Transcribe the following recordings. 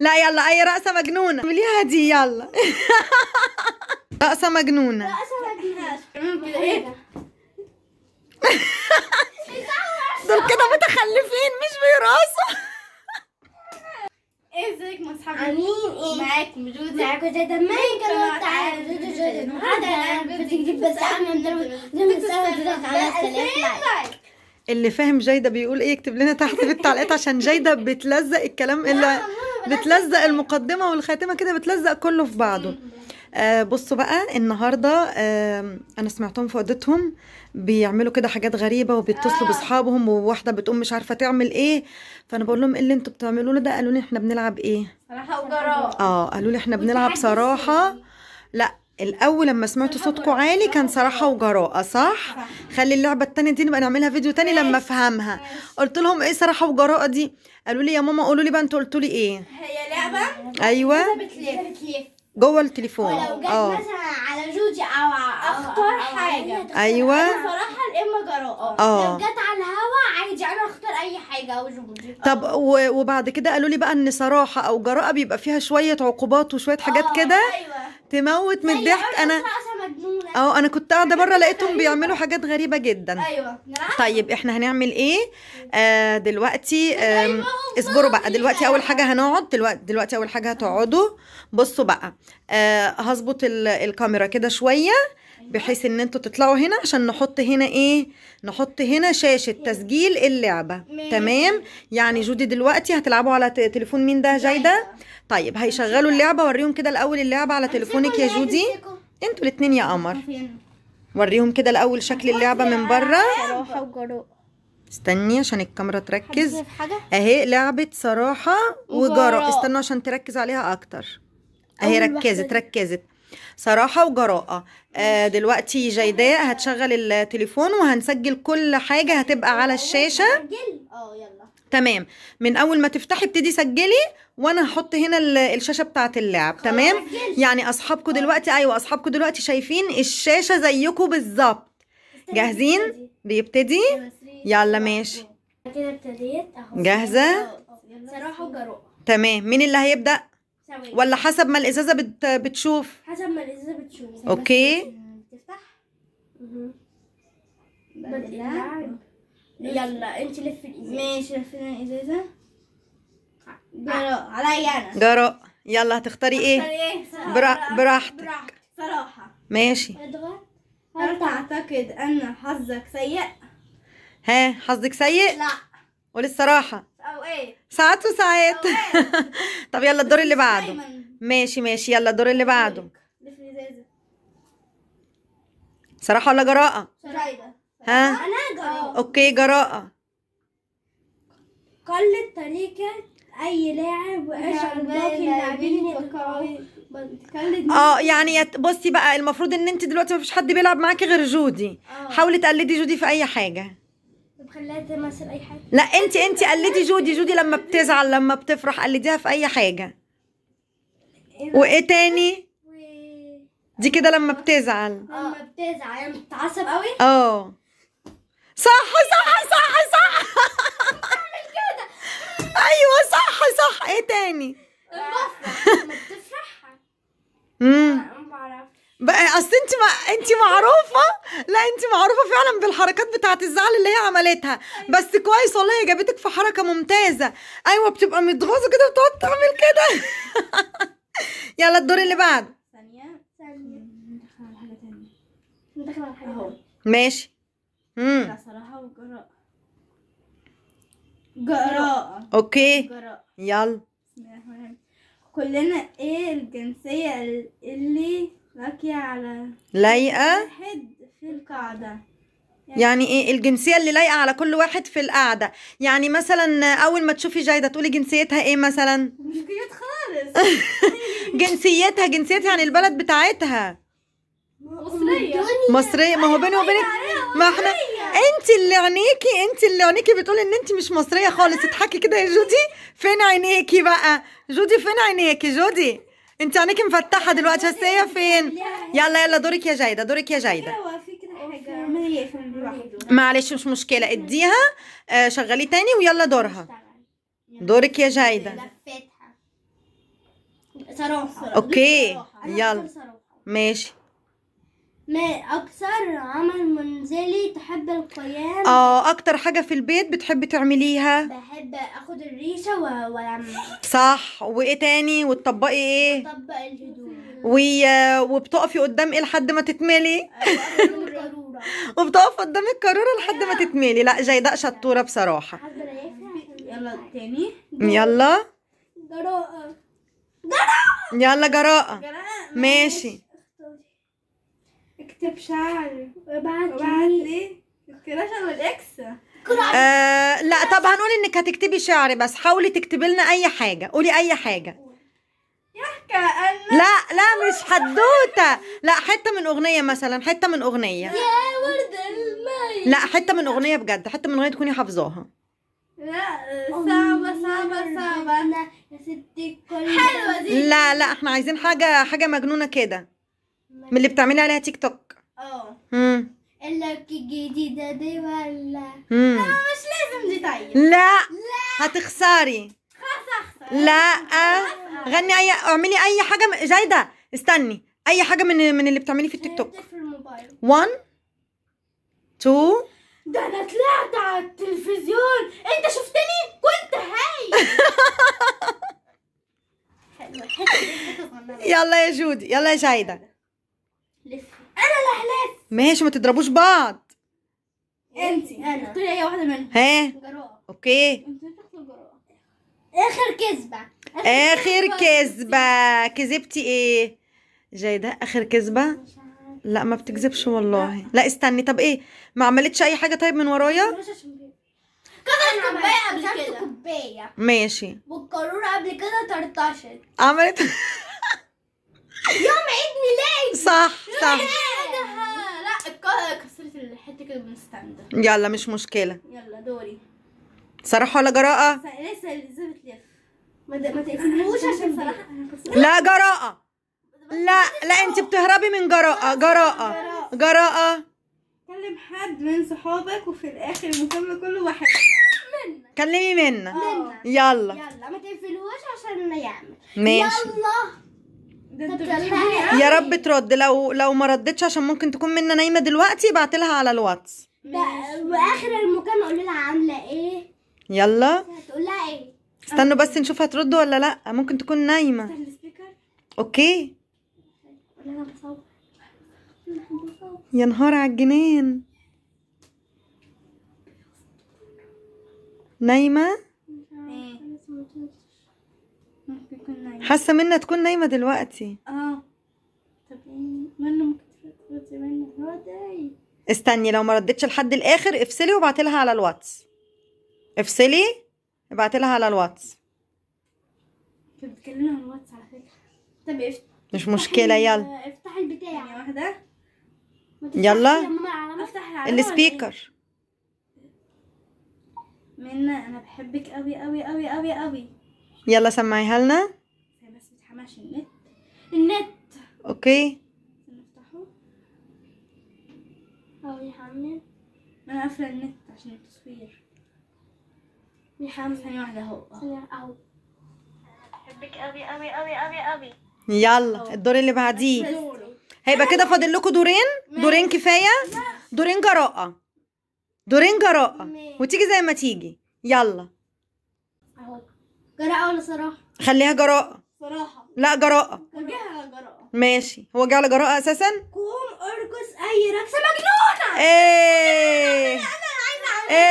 لا يلا اي رقصه مجنونه قولي هادي يلا رقصه مجنونه رقصه مجنونه دول كده متخلفين مش بيرقصوا ايه معاكم إيه؟ معاكم تعالى اللي فاهم جايده بيقول ايه اكتب لنا تحت في التعليقات عشان جايده بتلزق الكلام اللي بتلزق المقدمه والخاتمه كده بتلزق كله في بعضه آه بصوا بقى النهارده آه انا سمعتهم في اوضتهم بيعملوا كده حاجات غريبه وبيتصلوا آه. باصحابهم وواحده بتقوم مش عارفه تعمل ايه فانا بقول لهم ايه اللي انتوا بتعملوه ده قالوا لي احنا بنلعب ايه صراحه وجراء اه قالوا لي احنا بنلعب صراحه لا الاول لما سمعتوا صوتكم عالي كان صراحه وجراءه صح خلي اللعبه التانية دي نبقى نعملها فيديو تاني لما افهمها قلت لهم ايه صراحه وجراءه دي قالوا لي يا ماما قولوا لي بقى انتوا قلتوا لي ايه هي لعبه ايوه جوه التليفون ولو جت آه. مثلا على جوجي او اختار حاجه ايوه صراحه الام جراءه اه لو جت على الهوا عادي انا اختار اي حاجه او جوجي طب وبعد كده قالوا لي بقى ان صراحه او جراءه بيبقى فيها شويه عقوبات وشويه حاجات آه، كده أيوة. تموت من الضحك انا اه انا كنت قاعده بره لقيتهم بيعملوا حاجات غريبه جدا ايوه طيب احنا هنعمل ايه آه دلوقتي آه اصبروا بقى دلوقتي اول حاجه هنقعد دلوقتي دلوقتي اول حاجه هتقعدوا بصوا بقى آه هظبط الكاميرا كده شويه أيوة. بحيث ان انتوا تطلعوا هنا عشان نحط هنا ايه نحط هنا شاشة تسجيل اللعبة تمام يعني جودي دلوقتي هتلعبوا على تليفون مين ده جايدة أيوة. طيب هيشغلوا اللعبة وريهم كده الاول اللعبة على تليفونك يا جودي انتوا الاتنين يا قمر وريهم كده الاول شكل اللعبة من بره استني عشان الكاميرا تركز اهي لعبة صراحة وجراء استنوا عشان تركز عليها اكتر اهي ركزت ركزت صراحه وجراءه آه دلوقتي جيداء هتشغل التليفون وهنسجل كل حاجه هتبقى على الشاشه اه يلا تمام من اول ما تفتحي ابتدي سجلي وانا هحط هنا الشاشه بتاعه اللعب تمام يعني اصحابكم طيب. دلوقتي ايوه اصحابكم دلوقتي شايفين الشاشه زيكم بالظبط جاهزين بيبتدي ايوه، يلا ماشي كده ابتديت اهو جاهزه اه، اه. صراحه وجراءه تمام مين اللي هيبدا ولا حسب ما الازازه بت... بتشوف حسب ما الازازه بتشوف اوكي تفتح يلا انت لفي الازازه ماشي لفينا الازازه جراء عليا انا جراء يلا هتختاري ايه؟ ايه برا... براحتك صراحه ماشي هل تعتقد ان حظك سيء؟ ها حظك سيء؟ لا قولي الصراحه اوقات ايه؟ ساعات وساعات طب يلا الدور اللي بعده ماشي ماشي يلا الدور اللي بعده صراحة ولا جراءة؟ صراحة ها؟ أنا جراءة أوكي جراءة قلت طريقة أي لاعب وأشعر باقي اللاعبين اه يعني بصي بقى المفروض ان انت دلوقتي مفيش حد بيلعب معاكي غير جودي آه. حاولي تقلدي جودي في اي حاجه مخليها تمثل اي حاجه لا انت انت قلدي جودي جودي لما بتزعل لما بتفرح قلديها في اي حاجه إيه؟ وايه تاني دي كده لما بتزعل لما بتزعل لما يعني بتتعصب قوي اه صح صح صح صح كده ايوه صح صح ايه تاني لما بتفرح امم بقى اصل انت ما انت معروفه لا انت معروفه فعلا بالحركات بتاعه الزعل اللي هي عملتها أيوة. بس كويس والله هي جابتك في حركه ممتازه ايوه بتبقى متغاظه كده وتقعد تعمل كده يلا الدور اللي بعد ثانيه ثانيه ندخل على حاجه اهو ماشي امم صراحه جراء اوكي جراء يلا كلنا ايه الجنسيه اللي على لايقة واحد في القاعدة يعني, يعني ايه الجنسيه اللي لايقه على كل واحد في القعده يعني مثلا اول ما تشوفي جايده تقولي جنسيتها ايه مثلا مش خالص جنسيتها جنسيتها يعني البلد بتاعتها مصريه مصريه ما هو بيني وبينك ما احنا انت اللي عينيكي انت اللي عينيكي بتقولي ان انت مش مصريه خالص اضحكي كده يا جودي فين عينيكي بقى جودي فين عينيكي جودي انت عينيكي مفتحه دلوقتي بس هي فين يلا يلا دورك يا جايده دورك يا جايده معلش مش مشكله اديها شغليه آه، شغلي تاني ويلا دورها دورك يا جايده صراحه اوكي يلا ماشي ما أكثر عمل منزلي تحب القيام اه أكتر حاجة في البيت بتحبي تعمليها بحب أخد الريشة وألمع صح وإيه تاني وتطبقي إيه؟ بطبق الهدوم وبتقفي قدام إيه لحد ما تتملي؟ وبتقف قدام الكارورة لحد ما تتملي لا جيداء شطورة بصراحة يلا تاني يلا جراءة جراءة يلا جراءة ماشي اكتب شعري وابعت لي الكراشة والاكس آه لا طب هنقول انك هتكتبي شعر بس حاولي تكتبي لنا اي حاجه قولي اي حاجه يحكى لا لا مش حدوته لا حته من اغنيه مثلا حته من اغنيه يا ورد المي لا حته من اغنيه بجد حته من اغنيه تكوني حافظاها لا صعبه صعبه صعبه انا يا ستي حلوه دي لا لا احنا عايزين حاجه حاجه مجنونه كده من اللي بتعملي عليها تيك توك اه امم اللوك الجديده دي ولا مم. لا مش لازم دي طيب لا لا هتخسري خلاص لا آه. غني اي اعملي اي حاجه جايده استني اي حاجه من من اللي بتعملي في التيك توك 1 2 ده انا طلعت على التلفزيون انت شفتني كنت هاي يلا يا جودي يلا يا جايده لفي انا اللي هلف ماشي ما تضربوش بعض انت انا اختاري اي واحده منهم ها جراءة اوكي انت تختار اخر كذبه اخر كذبه كذبتي ايه جايده اخر كذبه لا ما بتكذبش والله لا استني طب ايه ما عملتش اي حاجه طيب من ورايا كسرت كوبايه قبل كده كوبايه ماشي والقاروره قبل كده طرطشت عملت السهم لا كسرت الحته كده من يلا مش مشكله يلا دوري صراحه ولا جراءه لسه لسه بتلف ما تقفلوش عشان صراحه لا جراءه لا لا انت بتهربي من جراءه جراءه جراءه كلم حد من صحابك وفي الاخر المهم كله واحد كلمي منا يلا يلا ما تقفلوش عشان ما يعمل ماشي يلا يا رب ترد لو لو ما ردتش عشان ممكن تكون منا نايمه دلوقتي ابعت لها على الواتس واخر المكالمه قولي لها عامله ايه يلا هتقول لها ايه استنوا بس نشوف هترد ولا لا ممكن تكون نايمه اوكي يا نهار على الجنان نايمه تكون نايمة حاسة منها تكون نايمة دلوقتي اه طب إيه؟ منى ممكن دلوقتي منى استني لو ما ردتش لحد الاخر افصلي وابعتي لها على الواتس افصلي ابعتي لها على الواتس كنت بتكلمها على الواتس على فكرة طب افتح مش مشكلة يلا افتحي البتاع يعني واحدة يلا السبيكر منى انا بحبك قوي قوي قوي قوي قوي يلا سمعيها لنا حماش ماشي النت النت اوكي نفتحه او يحمل انا قافله النت عشان التصوير يحمل ثانية واحدة اهو اهو بحبك قوي قوي قوي قوي قوي يلا الدور اللي بعديه هيبقى كده فاضل لكم دورين دورين كفايه دورين جراءه دورين جراءه وتيجي زي ما تيجي يلا اهو جراءه ولا صراحه خليها جراءه صراحة لا جراءة وجه على جراءة ماشي هو جه على جراءة أساسا قوم ارقص أي رقصة مجنونة إيه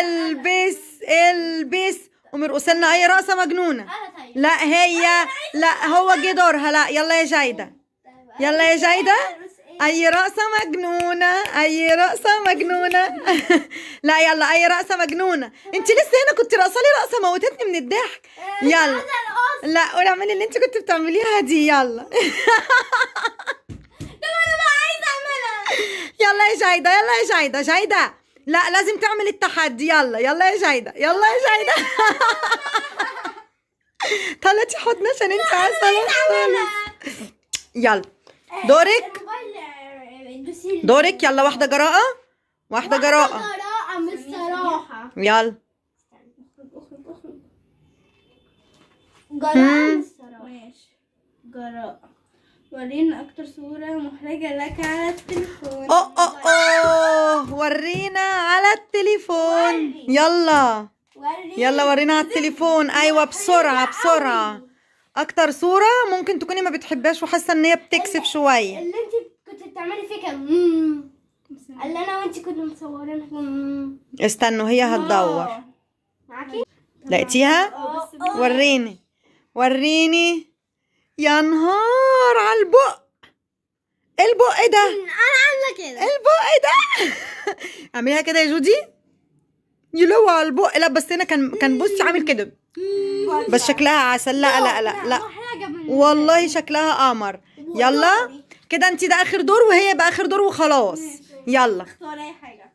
البس البس ارقصي لنا أي رقصة مجنونة طيب. لا هي لا هو جه دورها لا يلا يا جايدة طيب. يلا يا جايدة إيه؟ أي رقصة مجنونة أي رقصة مجنونة لا يلا أي رقصة مجنونة طيب. أنت لسه هنا كنت رقصة لي رقصة موتتني من الضحك إيه، يلا لا قولي اعملي اللي انت كنت بتعمليها دي يلا طب انا بقى عايزه اعملها يلا يا جايده يلا يا جايده جايده لا لازم تعمل التحدي يلا يلا يا جايده يلا يا جايده طلعتي حضن عشان انت عايزه خالص يلا آه، دورك آه، دورك يلا واحده جراءه واحده جراءه جراءه من الصراحه يلا جراء ماشي جراء ورينا اكتر صورة محرجة لك على التليفون اوه اوه اوه ورينا على التليفون وري. يلا ورينا. يلا ورينا على التليفون ايوه بسرعة بسرعة اكتر صورة ممكن تكوني ما بتحبهاش وحاسة ان هي بتكسف شوية اللي انت كنت بتعملي فيه فيها اللي انا وانت كنا مصورينها استنوا هي هتدور آه. معاكي لقيتيها آه، آه. وريني وريني يا نهار على البق إيه البق ده انا عامله كده البق ده اعمليها كده يا جودي يلو على البق لا بس هنا كان كان بصي عامل كده بس شكلها عسل لا لا لا لا والله شكلها قمر يلا كده انت ده اخر دور وهي بقى اخر دور وخلاص يلا اختار حاجه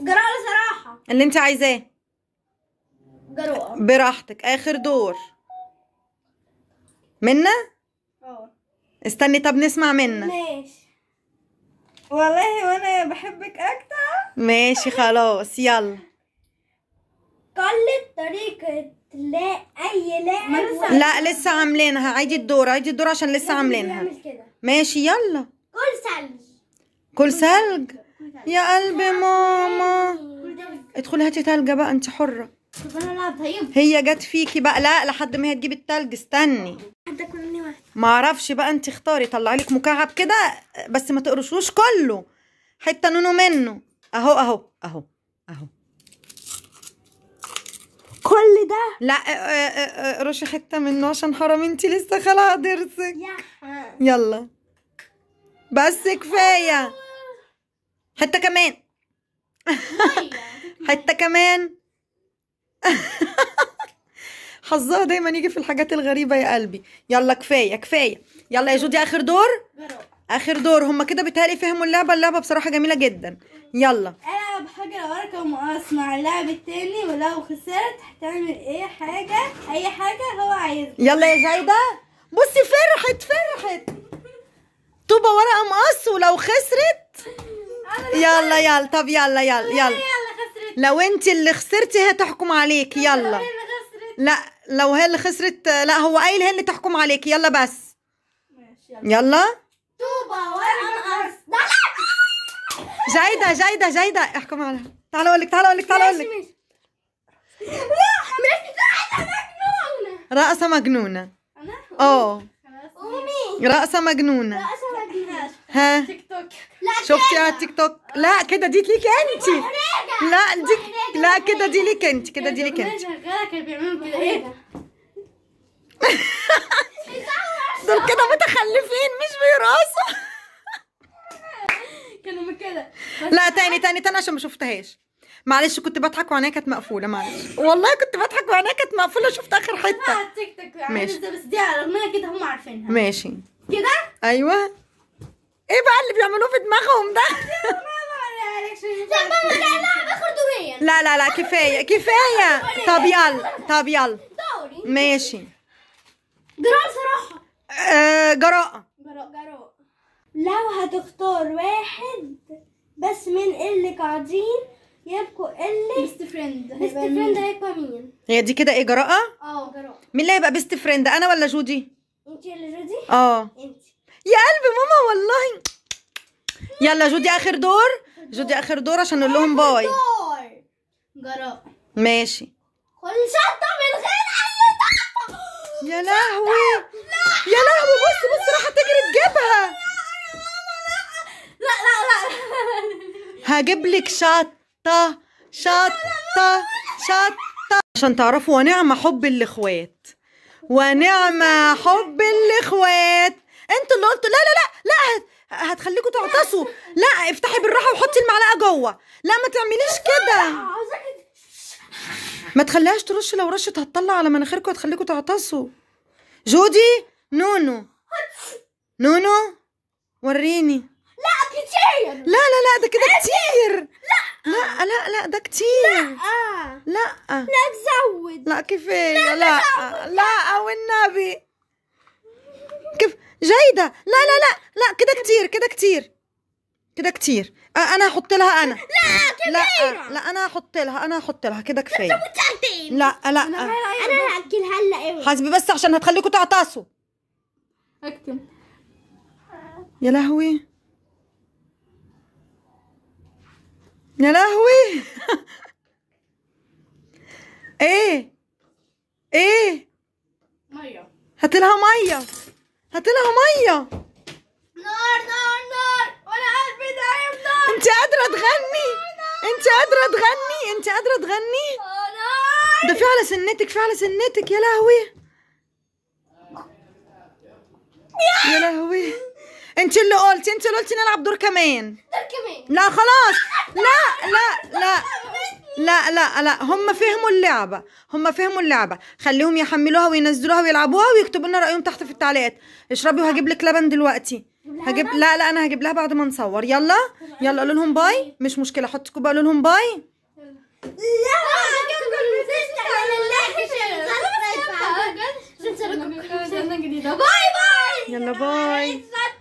جراءه صراحه اللي انت عايزاه جراءه براحتك اخر دور منا اه استني طب نسمع منا ماشي والله وانا بحبك اكتر ماشي خلاص يلا قلب طريقة لا أي لاعب لا لسه عاملينها عيدي الدور عيدي الدور عشان لسه عاملينها ماشي يلا كل ثلج كل ثلج يا قلبي ماما ادخلي هاتي تلجة بقى انت حرة هي جت فيكي بقى لا لحد ما هي تجيب التلج استني ما اعرفش بقى انت اختاري طلعي لك مكعب كده بس ما تقرشوش كله حته نونو منه اهو اهو اهو اهو كل ده لا اقرشي حته منه عشان حرام انت لسه خلع ضرسك يلا بس كفايه حته كمان حته كمان حظها دايما يجي في الحاجات الغريبه يا قلبي يلا كفايه كفايه يلا يا جودي اخر دور اخر دور هما كده بيتهيألي فهموا اللعبه اللعبه بصراحه جميله جدا يلا العب حاجه لو ارقم مع اللاعب التاني ولو خسرت هتعمل اي حاجه اي حاجه هو عايزها يلا يا جايده بصي فرحت فرحت طوبه ورقه مقص ولو خسرت يلا يلا طب يلا يلا يلا, يلا. لو انت اللي خسرتي هي تحكم عليك يلا لا لو هي اللي خسرت لا هو قايل هي اللي تحكم عليك يلا بس يلا جايدة جايدة جايدة احكم عليها تعالى اقول لك تعالى اقول لك تعالى اقول لك رقصة مجنونة اه رقصة مجنونة رقصة مجنونة ها تيك توك لا شفتي على التيك توك لا كده دي ليكي انتي لا دي لا كده دي ليك انت كده دي ليك انت كانوا بيعملوا كده ايه دول كده متخلفين مش بيراسوا كانوا كده لا تاني تاني تاني عشان ما شفتهاش معلش كنت بضحك وعينيا كانت مقفوله معلش والله كنت بضحك وعينيا كانت مقفوله شفت اخر حته على التيك توك ماشي بس دي على رغمها كده هم عارفينها ماشي كده ايوه ايه بقى اللي بيعملوه في دماغهم ده لا لا لا كفايه كفايه طب يلا طب يلا ماشي جراء صراحه جراءة جراء جراء لو هتختار واحد بس من اللي قاعدين يبقوا اللي بيست فريند بيست فريند هيبقى مين هي دي كده ايه جراءه اه جراءه مين اللي هيبقى بيست فريند انا ولا جودي انتي اللي جودي اه انتي يا قلب ماما والله يلا جودي اخر دور جودي اخر دور عشان نقول لهم باي جراء ماشي كل شطه من غير اي طعم يا لهوي يا لهوي بص بص راح تجري تجيبها لا لا لا هجيب لك شطه شطه شطه عشان تعرفوا ونعم حب الاخوات ونعم حب الاخوات انتوا اللي قلتوا لا لا لا لا هتخليكوا تعطسوا لا افتحي بالراحه وحطي المعلقه جوه لا ما تعمليش كده ما تخليهاش ترش لو رشت هتطلع على مناخيركم هتخليكوا تعطسوا جودي نونو نونو وريني لا كتير لا لا لا ده كده كتير لا لا لا لا ده كتير لا لا لا تزود لا كفايه لا لا, لا والنبي كيف جيده لا لا لا لا كده كتير كده كتير كده كتير انا هحط لها انا لا لا لا انا هحط لها انا هحط لها كده كفايه لا لا انا هاكلها هلا ايوه حاسبي بس عشان هتخليكم تعطسوا اكتم يا لهوي يا لهوي ايه ايه ميه هات لها ميه هات لها ميه نار نار نار وانا قلبي دايم نار انت قادره تغني انت قادره تغني انت قادره تغني آه، ده في على سنتك في على سنتك يا لهوي يا لهوي انت اللي قلتي انت اللي قلتي نلعب دور كمان دور كمان لا خلاص لا لا لا لا لا لا هم فهموا اللعبة هم فهموا اللعبة خليهم يحملوها وينزلوها ويلعبوها ويكتبوا لنا رأيهم تحت في التعليقات اشربي وهجيب لك لبن دلوقتي هجيب لا لا انا هجيب لها بعد ما نصور يلا يلا قول لهم باي مش مشكلة حط كوبا قول لهم باي لا باي باي يلا باي